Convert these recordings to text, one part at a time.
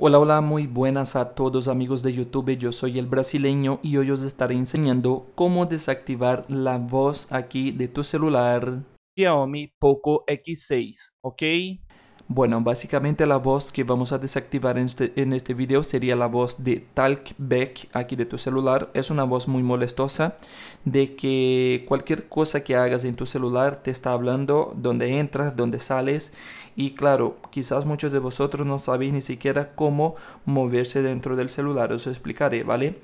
Hola, hola, muy buenas a todos amigos de YouTube, yo soy el brasileño y hoy os estaré enseñando cómo desactivar la voz aquí de tu celular Xiaomi Poco X6, ¿ok? Bueno, básicamente la voz que vamos a desactivar en este, en este video sería la voz de TalkBack aquí de tu celular. Es una voz muy molestosa de que cualquier cosa que hagas en tu celular te está hablando donde entras, dónde sales. Y claro, quizás muchos de vosotros no sabéis ni siquiera cómo moverse dentro del celular. Os explicaré, ¿vale?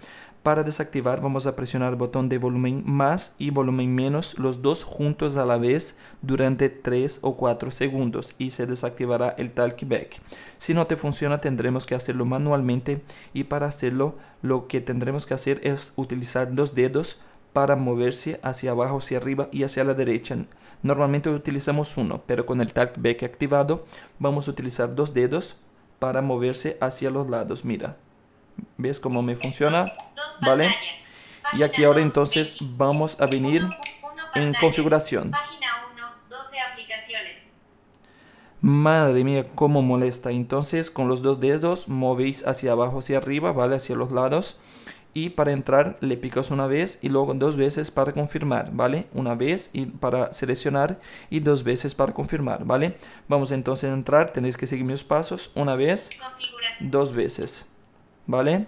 Para desactivar vamos a presionar el botón de volumen más y volumen menos los dos juntos a la vez durante 3 o 4 segundos y se desactivará el talkback. Si no te funciona tendremos que hacerlo manualmente y para hacerlo lo que tendremos que hacer es utilizar los dedos para moverse hacia abajo, hacia arriba y hacia la derecha. Normalmente utilizamos uno, pero con el talkback activado vamos a utilizar dos dedos para moverse hacia los lados. Mira, ¿Ves cómo me funciona? ¿Vale? Y aquí ahora entonces vamos a venir en configuración. Madre mía, cómo molesta. Entonces, con los dos dedos movéis hacia abajo, hacia arriba, ¿vale? Hacia los lados. Y para entrar le picas una vez y luego dos veces para confirmar, ¿vale? Una vez y para seleccionar y dos veces para confirmar, ¿vale? Vamos entonces a entrar, tenéis que seguir mis pasos. Una vez, dos veces. ¿Vale?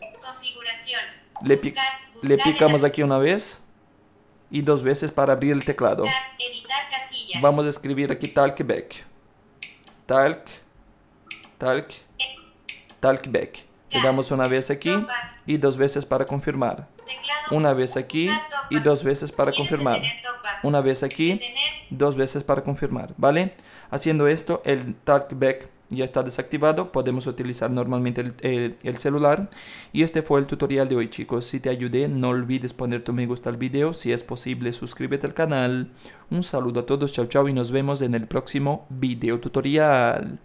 Le, picamos aquí una vez y dos veces para abrir el teclado. Vamos a escribir aquí talkback back. Talk, talk, Talkback back. Le damos una vez aquí y dos veces para confirmar. Una vez aquí y dos veces para confirmar. Una vez aquí, dos veces para confirmar, ¿vale? Haciendo esto, el talkback ya está desactivado, podemos utilizar normalmente el, celular. Y este fue el tutorial de hoy chicos, si te ayudé no olvides poner tu me gusta al video, si es posible suscríbete al canal. Un saludo a todos, chao chao y nos vemos en el próximo video tutorial.